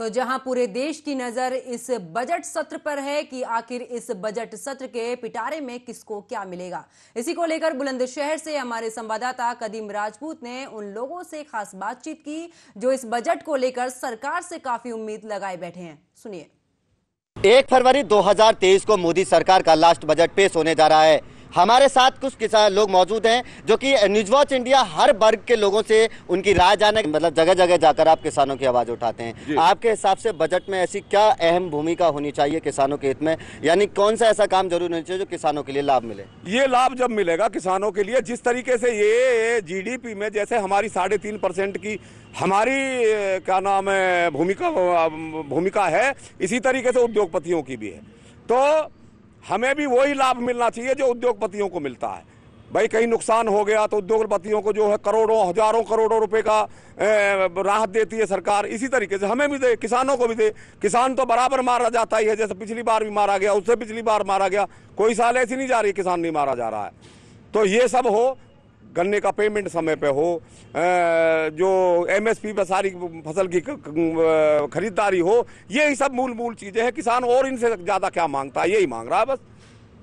तो जहां पूरे देश की नजर इस बजट सत्र पर है कि आखिर इस बजट सत्र के पिटारे में किसको क्या मिलेगा इसी को लेकर बुलंदशहर से हमारे संवाददाता कदीम राजपूत ने उन लोगों से खास बातचीत की जो इस बजट को लेकर सरकार से काफी उम्मीद लगाए बैठे हैं सुनिए एक फरवरी 2023 को मोदी सरकार का लास्ट बजट पेश होने जा रहा है हमारे साथ कुछ किसान लोग मौजूद हैं जो कि न्यूज वॉच इंडिया हर वर्ग के लोगों से उनकी राय जाने मतलब जगह जगह जाकर आप किसानों की आवाज़ उठाते हैं आपके हिसाब से बजट में ऐसी क्या अहम भूमिका होनी चाहिए किसानों के हित में यानी कौन सा ऐसा काम जरूर होना चाहिए जो किसानों के लिए लाभ मिले ये लाभ जब मिलेगा किसानों के लिए जिस तरीके से ये जी में जैसे हमारी साढ़े तीन परसेंट की हमारी क्या नाम है भूमिका भूमिका है इसी तरीके से उद्योगपतियों की भी है तो हमें भी वही लाभ मिलना चाहिए जो उद्योगपतियों को मिलता है भाई कहीं नुकसान हो गया तो उद्योगपतियों को जो है करोड़ों हजारों करोड़ों रुपए का राहत देती है सरकार इसी तरीके से हमें भी दे किसानों को भी दे किसान तो बराबर मारा जाता ही है जैसे पिछली बार भी मारा गया उससे पिछली बार मारा गया कोई साल ऐसी नहीं जा रही किसान नहीं मारा जा रहा है तो ये सब हो गन्ने का पेमेंट समय पे हो जो एमएसपी पर सारी फसल की खरीदारी हो यही सब मूल मूल चीज़ें हैं किसान और इनसे ज़्यादा क्या मांगता है यही मांग रहा है बस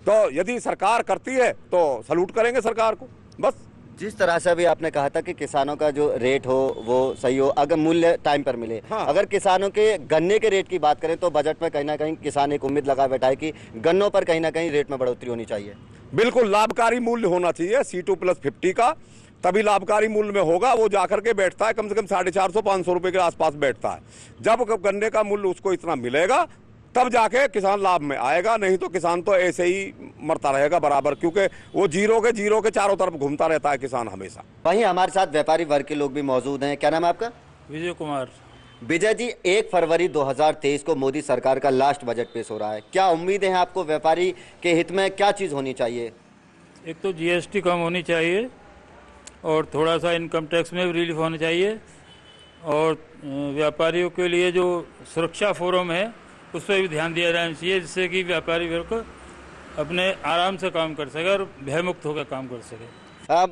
तो यदि सरकार करती है तो सल्यूट करेंगे सरकार को बस जिस तरह से अभी आपने कहा था कि किसानों का जो रेट हो वो सही हो अगर मूल्य टाइम पर मिले हाँ। अगर किसानों के गन्ने के रेट की बात करें तो बजट में कहीं ना कहीं किसान एक उम्मीद लगा बैठा है कि गन्नों पर कहीं ना कहीं रेट में बढ़ोतरी होनी चाहिए बिल्कुल लाभकारी मूल्य होना चाहिए सी टू प्लस फिफ्टी का तभी लाभकारी मूल्य में होगा वो जाकर के बैठता है कम से कम साढ़े चार सौ पाँच सौ रुपये के आसपास बैठता है जब गन्ने का मूल्य उसको इतना मिलेगा तब जाके किसान लाभ में आएगा नहीं तो किसान तो ऐसे ही मरता रहेगा बराबर क्योंकि वो जीरो के जीरो के चारों तरफ घूमता रहता है किसान हमेशा वहीं हमारे साथ व्यापारी वर्ग के लोग भी मौजूद हैं क्या नाम है आपका विजय कुमार विजय जी एक फरवरी 2023 को मोदी सरकार का लास्ट बजट पेश हो रहा है क्या उम्मीद है आपको व्यापारी के हित में क्या चीज़ होनी चाहिए एक तो जीएसटी कम होनी चाहिए और थोड़ा सा इनकम टैक्स में भी रिलीफ होना चाहिए और व्यापारियों के लिए जो सुरक्षा फोरम है उस पर भी ध्यान दिया जाना चाहिए जिससे कि व्यापारी वर्ग अपने आराम से काम कर सके और भयमुक्त होकर काम कर सके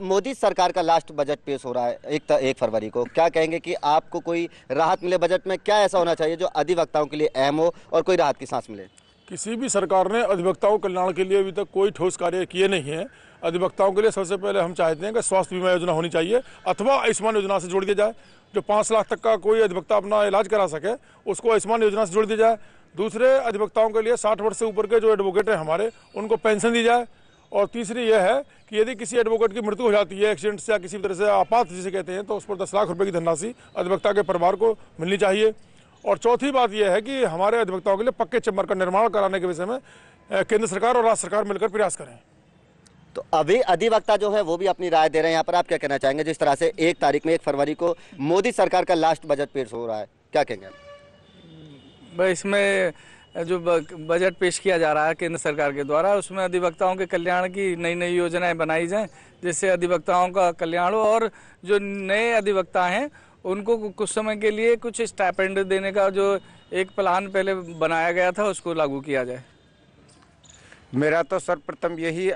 मोदी सरकार का लास्ट बजट पेश हो रहा है एक एक फरवरी को क्या कहेंगे कि आपको कोई राहत मिले बजट में क्या ऐसा होना चाहिए जो अधिवक्ताओं के लिए अहम हो और कोई राहत की सांस मिले किसी भी सरकार ने अधिवक्ताओं कल्याण के लिए अभी तक कोई ठोस कार्य किए नहीं है अधिवक्ताओं के लिए सबसे पहले हम चाहते हैं कि स्वास्थ्य बीमा योजना होनी चाहिए अथवा आयुष्मान योजना से जोड़ दिया जाए जो पाँच लाख तक का कोई अधिवक्ता अपना इलाज करा सके उसको आयुष्मान योजना से जोड़ दिया जाए दूसरे अधिवक्ताओं के लिए साठ वर्ष से ऊपर के जो एडवोकेट हैं हमारे उनको पेंशन दी जाए और तीसरी यह है कि यदि किसी एडवोकेट की मृत्यु हो जाती है एक्सीडेंट से या किसी तरह से आपात जिसे कहते हैं तो उस पर दस लाख रुपए की धनराशि अधिवक्ता के परिवार को मिलनी चाहिए और चौथी बात यह है कि हमारे अधिवक्ताओं के लिए पक्के चम्बर का निर्माण कराने के विषय में केंद्र सरकार और राज्य सरकार मिलकर प्रयास करें तो अभी अधिवक्ता जो है वो भी अपनी राय दे रहे हैं यहाँ पर आप क्या कहना चाहेंगे जिस तरह से एक तारीख में एक फरवरी को मोदी सरकार का लास्ट बजट पेश हो रहा है क्या कहेंगे इसमें जो बजट पेश किया जा रहा है केंद्र सरकार के द्वारा उसमें अधिवक्ताओं के कल्याण की नई नई योजनाएं बनाई जाएं जिससे अधिवक्ताओं का कल्याण हो और जो नए अधिवक्ता हैं उनको कुछ समय के लिए कुछ स्टैपेंड देने का जो एक प्लान पहले बनाया गया था उसको लागू किया जाए मेरा तो सर्वप्रथम यही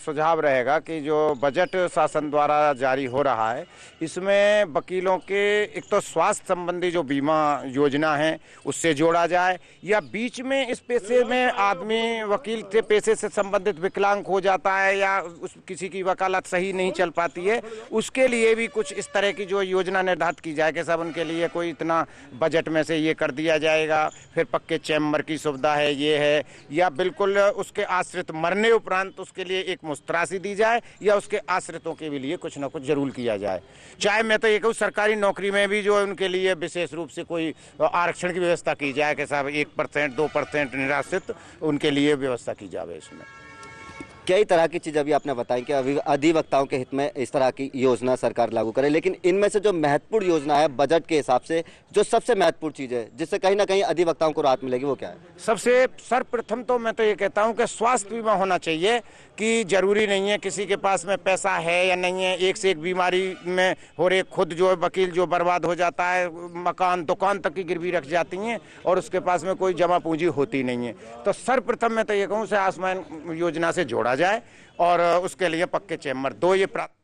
सुझाव रहेगा कि जो बजट शासन द्वारा जारी हो रहा है इसमें वकीलों के एक तो स्वास्थ्य संबंधी जो बीमा योजना है उससे जोड़ा जाए या बीच में इस पेशे में आदमी वकील के पेशे से संबंधित विकलांग हो जाता है या उस किसी की वकालत सही नहीं चल पाती है उसके लिए भी कुछ इस तरह की जो योजना निर्धारित की जाए कि सब उनके लिए कोई इतना बजट में से ये कर दिया जाएगा फिर पक्के चैम्बर की सुविधा है ये है या बिल्कुल उसके आश्रित मरने उपरांत उसके लिए एक मुस्तराशी दी जाए या उसके आश्रितों के लिए कुछ ना कुछ जरूर किया जाए चाहे मैं तो ये कहूँ सरकारी नौकरी में भी जो है उनके लिए विशेष रूप से कोई आरक्षण की व्यवस्था की जाए कि साहब एक परसेंट दो परसेंट निराश्रित उनके लिए व्यवस्था की जाए इसमें कई तरह की चीज़ अभी आपने बताई कि अभी अधिवक्ताओं के हित में इस तरह की योजना सरकार लागू करे लेकिन इनमें से जो महत्वपूर्ण योजना है बजट के हिसाब से जो सबसे महत्वपूर्ण चीज़ है जिससे कहीं ना कहीं अधिवक्ताओं को राहत मिलेगी वो क्या है सबसे सर्वप्रथम तो मैं तो ये कहता हूँ कि स्वास्थ्य बीमा होना चाहिए कि जरूरी नहीं है किसी के पास में पैसा है या नहीं है एक से एक बीमारी में हो रहे खुद जो है वकील जो बर्बाद हो जाता है मकान दुकान तक की गिरवी रख जाती हैं और उसके पास में कोई जमा पूंजी होती नहीं है तो सर्वप्रथम मैं तो ये कहूँ से आसमान योजना से जोड़ा जाए और उसके लिए पक्के चैम्बर दो ये